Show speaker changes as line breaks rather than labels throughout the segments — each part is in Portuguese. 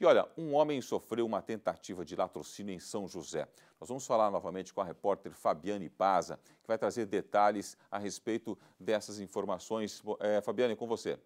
E olha, um homem sofreu uma tentativa de latrocínio em São José. Nós vamos falar novamente com a repórter Fabiane Paza, que vai trazer detalhes a respeito dessas informações. É, Fabiane, com você.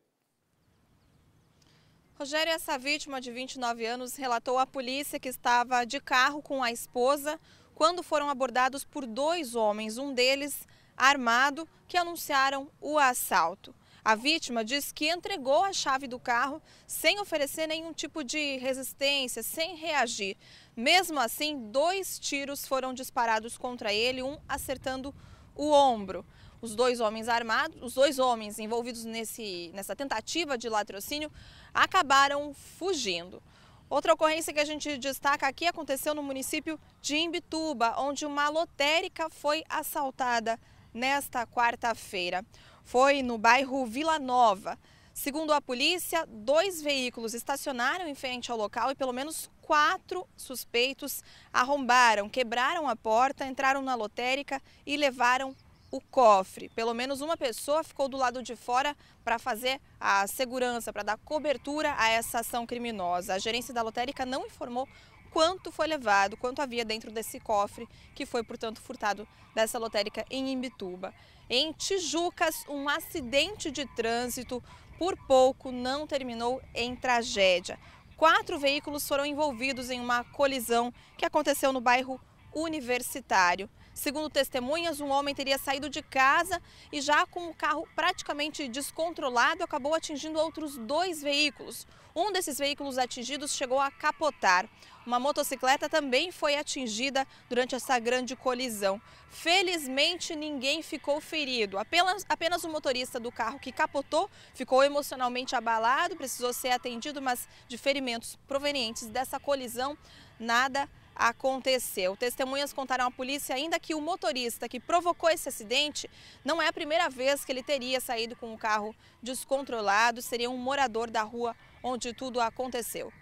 Rogério, essa vítima de 29 anos relatou à polícia que estava de carro com a esposa quando foram abordados por dois homens, um deles armado, que anunciaram o assalto. A vítima diz que entregou a chave do carro sem oferecer nenhum tipo de resistência, sem reagir. Mesmo assim, dois tiros foram disparados contra ele, um acertando o ombro. Os dois homens armados, os dois homens envolvidos nesse, nessa tentativa de latrocínio acabaram fugindo. Outra ocorrência que a gente destaca aqui aconteceu no município de Imbituba, onde uma lotérica foi assaltada nesta quarta-feira foi no bairro Vila Nova. Segundo a polícia, dois veículos estacionaram em frente ao local e pelo menos quatro suspeitos arrombaram, quebraram a porta, entraram na lotérica e levaram o cofre. Pelo menos uma pessoa ficou do lado de fora para fazer a segurança, para dar cobertura a essa ação criminosa. A gerência da lotérica não informou quanto foi levado, quanto havia dentro desse cofre que foi, portanto, furtado dessa lotérica em Imbituba. Em Tijucas, um acidente de trânsito por pouco não terminou em tragédia. Quatro veículos foram envolvidos em uma colisão que aconteceu no bairro Universitário. Segundo testemunhas, um homem teria saído de casa e já com o carro praticamente descontrolado, acabou atingindo outros dois veículos. Um desses veículos atingidos chegou a capotar. Uma motocicleta também foi atingida durante essa grande colisão. Felizmente, ninguém ficou ferido. Apenas, apenas o motorista do carro que capotou ficou emocionalmente abalado, precisou ser atendido, mas de ferimentos provenientes dessa colisão, nada aconteceu. Testemunhas contaram à polícia ainda que o motorista que provocou esse acidente não é a primeira vez que ele teria saído com o carro descontrolado, seria um morador da rua onde tudo aconteceu.